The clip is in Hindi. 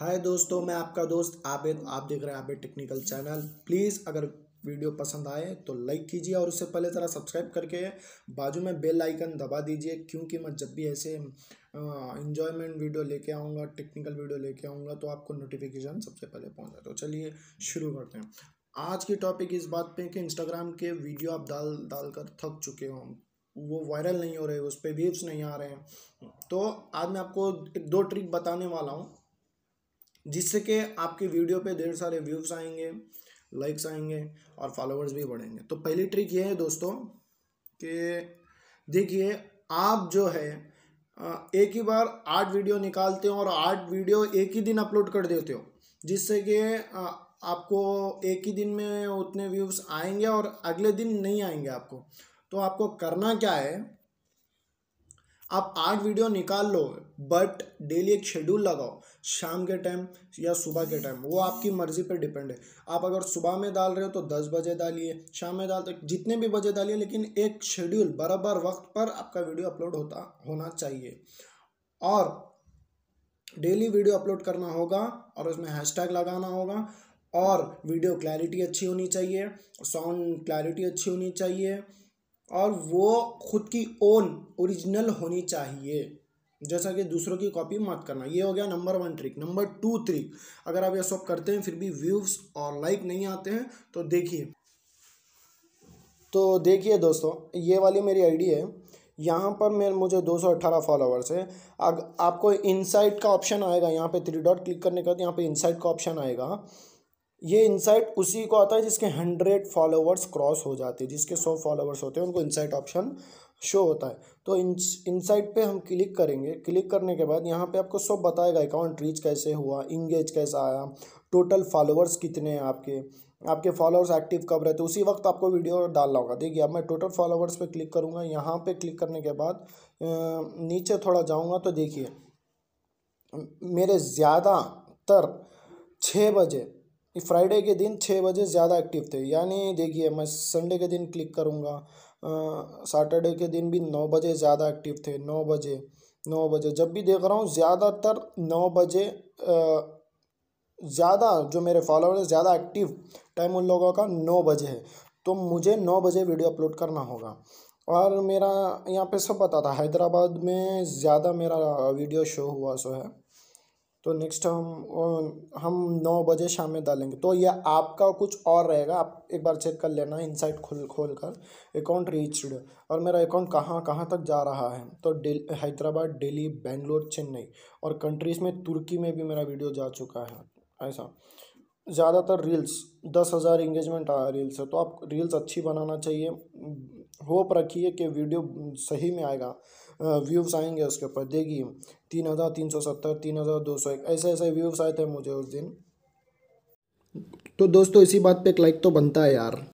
हाय दोस्तों मैं आपका दोस्त आबिद आप देख रहे हैं आबिद टेक्निकल चैनल प्लीज़ अगर वीडियो पसंद आए तो लाइक कीजिए और उससे पहले ज़रा सब्सक्राइब करके बाजू में बेल आइकन दबा दीजिए क्योंकि मैं जब भी ऐसे इन्जॉयमेंट वीडियो लेके आऊँगा टेक्निकल वीडियो लेके आऊँगा तो आपको नोटिफिकेशन सबसे पहले पहुँच जाए तो चलिए शुरू करते हैं आज की टॉपिक इस बात पर कि इंस्टाग्राम के वीडियो आप डाल डाल कर थक चुके हो वो वायरल नहीं हो रहे उस पर व्यूज़ नहीं आ रहे हैं तो आज मैं आपको एक दो ट्रिक बताने वाला हूँ जिससे कि आपकी वीडियो पे ढेर सारे व्यूज़ आएंगे लाइक्स आएंगे और फॉलोवर्स भी बढ़ेंगे तो पहली ट्रिक ये है दोस्तों कि देखिए आप जो है एक ही बार आठ वीडियो निकालते हो और आठ वीडियो एक ही दिन अपलोड कर देते हो जिससे कि आपको एक ही दिन में उतने व्यूज़ आएंगे और अगले दिन नहीं आएंगे आपको तो आपको करना क्या है आप आठ वीडियो निकाल लो बट डेली एक शेड्यूल लगाओ शाम के टाइम या सुबह के टाइम वो आपकी मर्ज़ी पर डिपेंड है आप अगर सुबह में डाल रहे हो तो दस बजे डालिए शाम में डालते तो जितने भी बजे डालिए लेकिन एक शेड्यूल बराबर वक्त पर आपका वीडियो अपलोड होता होना चाहिए और डेली वीडियो अपलोड करना होगा और उसमें हैशटैग लगाना होगा और वीडियो क्लैरिटी अच्छी होनी चाहिए साउंड क्लैरिटी अच्छी होनी चाहिए और वो खुद की ओन ओरिजिनल होनी चाहिए जैसा कि दूसरों की कॉपी मत करना ये हो गया number one trick number two trick अगर आप यह सब करते हैं फिर भी व्यूज़ और लाइक नहीं आते हैं तो देखिए तो देखिए दोस्तों ये वाली मेरी आईडी है यहाँ पर मेरे मुझे 218 फॉलोअर्स है अग आपको इनसाइट का ऑप्शन आएगा यहाँ पे थ्री डॉट क्लिक करने के बाद यहाँ पे इनसाइट का ऑप्शन आएगा ये इनसाइट उसी को आता है जिसके हंड्रेड फॉलोवर्स क्रॉस हो जाते हैं जिसके सौ फॉलोवर्स होते हैं उनको इनसाइट ऑप्शन शो होता है तो इनसाइट पे हम क्लिक करेंगे क्लिक करने के बाद यहाँ पे आपको सब बताएगा अकाउंट रीच कैसे हुआ इंगेज कैसा आया टोटल फॉलोअर्स कितने हैं आपके आपके फॉलोअर्स एक्टिव कब रहते उसी वक्त आपको वीडियो डालना होगा देखिए अब मैं टोटल फॉलोवर्स पे क्लिक करूँगा यहाँ पे क्लिक करने के बाद नीचे थोड़ा जाऊँगा तो देखिए मेरे ज़्यादातर छः बजे फ्राइडे के दिन छः बजे ज़्यादा एक्टिव थे यानी देखिए मैं संडे के दिन क्लिक करूँगा सैटरडे के दिन भी नौ बजे ज़्यादा एक्टिव थे नौ बजे नौ बजे जब भी देख रहा हूँ ज़्यादातर नौ बजे ज़्यादा जो मेरे फॉलोअर्स ज़्यादा एक्टिव टाइम उन लोगों का नौ बजे है तो मुझे नौ बजे वीडियो अपलोड करना होगा और मेरा यहाँ पे सब पता था हैदराबाद में ज़्यादा मेरा वीडियो शो हुआ सो है तो नेक्स्ट हम हम नौ बजे शाम में डालेंगे तो ये आपका कुछ और रहेगा आप एक बार चेक कर लेना इनसाइट खोल खोल कर अकाउंट रीच्ड और मेरा अकाउंट कहाँ कहाँ तक जा रहा है तो हैदराबाद दिल्ली बेंगलोर चेन्नई और कंट्रीज़ में तुर्की में भी मेरा वीडियो जा चुका है ऐसा ज़्यादातर रील्स दस हज़ार इंगेजमेंट आया रील्स से तो आप रील्स अच्छी बनाना चाहिए होप रखिए कि वीडियो सही में आएगा व्यूज़ आएंगे उसके ऊपर देगी तीन हज़ार तीन सौ सत्तर तीन हज़ार दो सौ एक ऐसे ऐसे व्यूज़ आए थे मुझे उस दिन तो दोस्तों इसी बात पे एक लाइक तो बनता है यार